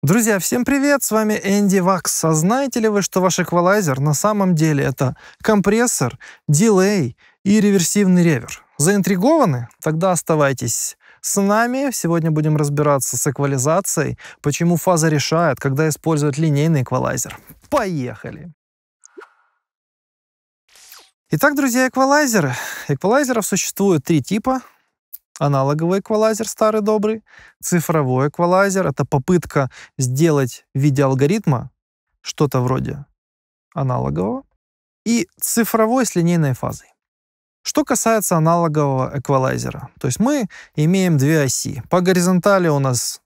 Друзья, всем привет! С вами Энди Вакс. А знаете ли вы, что ваш эквалайзер на самом деле это компрессор, дилей и реверсивный ревер? Заинтригованы? Тогда оставайтесь с нами. Сегодня будем разбираться с эквализацией, почему фаза решает, когда использовать линейный эквалайзер. Поехали! Итак, друзья, эквалайзеры. Эквалайзеров существует три типа аналоговый эквалайзер старый добрый, цифровой эквалайзер — это попытка сделать в виде алгоритма что-то вроде аналогового, и цифровой с линейной фазой. Что касается аналогового эквалайзера, то есть мы имеем две оси. По горизонтали у нас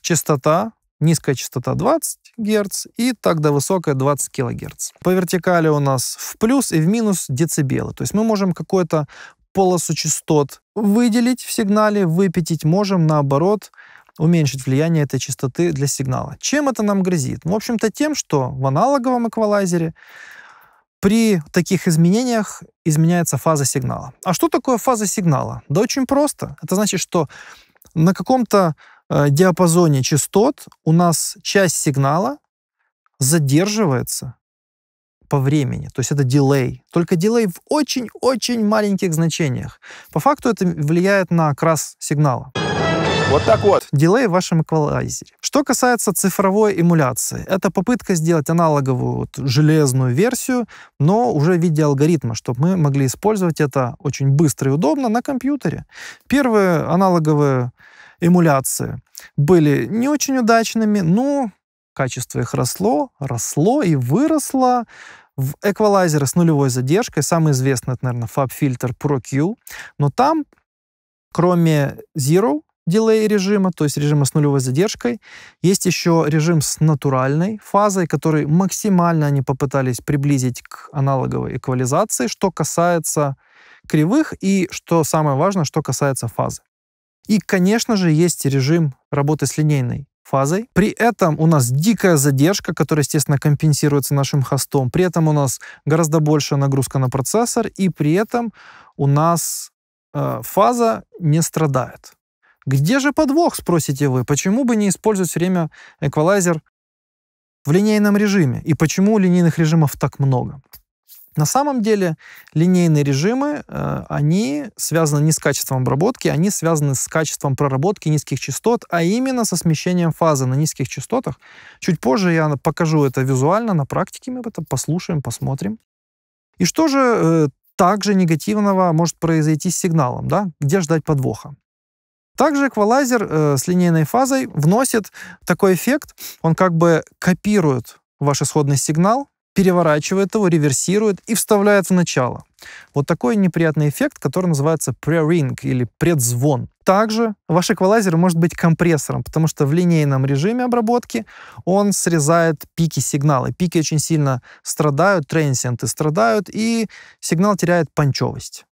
частота, низкая частота 20 Гц и так до высокой 20 кГц. По вертикали у нас в плюс и в минус децибелы. То есть мы можем какое то полосу частот выделить в сигнале, выпятить можем, наоборот, уменьшить влияние этой частоты для сигнала. Чем это нам грозит? в общем-то, тем, что в аналоговом эквалайзере при таких изменениях изменяется фаза сигнала. А что такое фаза сигнала? Да очень просто. Это значит, что на каком-то э, диапазоне частот у нас часть сигнала задерживается по времени. То есть это дилей. Только дилей в очень-очень маленьких значениях. По факту это влияет на окрас сигнала. Вот так вот. Дилей в вашем эквалайзере. Что касается цифровой эмуляции, это попытка сделать аналоговую вот, железную версию, но уже в виде алгоритма, чтобы мы могли использовать это очень быстро и удобно на компьютере. Первые аналоговые эмуляции были не очень удачными, но качество их росло, росло и выросло в эквалайзеры с нулевой задержкой, самый известный, это, наверное, FabFilter Pro Q, но там, кроме Zero, Delay режима, то есть режима с нулевой задержкой. Есть еще режим с натуральной фазой, который максимально они попытались приблизить к аналоговой эквализации, что касается кривых и, что самое важное, что касается фазы. И, конечно же, есть режим работы с линейной фазой. При этом у нас дикая задержка, которая, естественно, компенсируется нашим хостом. При этом у нас гораздо большая нагрузка на процессор, и при этом у нас э, фаза не страдает. Где же подвох, спросите вы? Почему бы не использовать все время эквалайзер в линейном режиме? И почему линейных режимов так много? На самом деле линейные режимы, э, они связаны не с качеством обработки, они связаны с качеством проработки низких частот, а именно со смещением фазы на низких частотах. Чуть позже я покажу это визуально, на практике мы это послушаем, посмотрим. И что же э, также негативного может произойти с сигналом, да? где ждать подвоха? Также эквалайзер э, с линейной фазой вносит такой эффект, он как бы копирует ваш исходный сигнал, переворачивает его, реверсирует и вставляет в начало. Вот такой неприятный эффект, который называется pre-ring или предзвон. Также ваш эквалайзер может быть компрессором, потому что в линейном режиме обработки он срезает пики сигнала. Пики очень сильно страдают, трансиенты страдают, и сигнал теряет панчевость.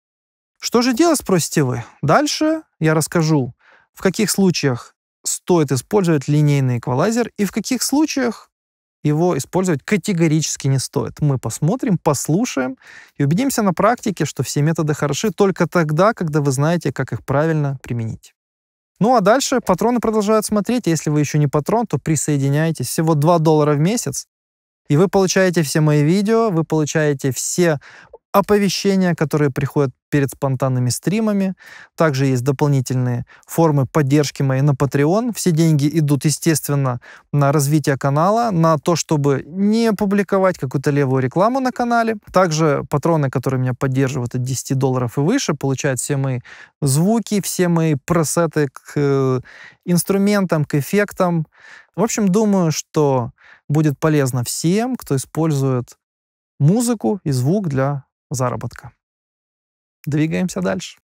Что же делать, спросите вы? Дальше я расскажу, в каких случаях стоит использовать линейный эквалайзер и в каких случаях его использовать категорически не стоит. Мы посмотрим, послушаем и убедимся на практике, что все методы хороши только тогда, когда вы знаете, как их правильно применить. Ну а дальше патроны продолжают смотреть. Если вы еще не патрон, то присоединяйтесь. Всего 2 доллара в месяц. И вы получаете все мои видео, вы получаете все оповещения, которые приходят перед спонтанными стримами. Также есть дополнительные формы поддержки моей на Patreon. Все деньги идут, естественно, на развитие канала, на то, чтобы не публиковать какую-то левую рекламу на канале. Также патроны, которые меня поддерживают от 10 долларов и выше, получают все мои звуки, все мои пресеты к э, инструментам, к эффектам. В общем, думаю, что будет полезно всем, кто использует музыку и звук для заработка. Двигаемся дальше.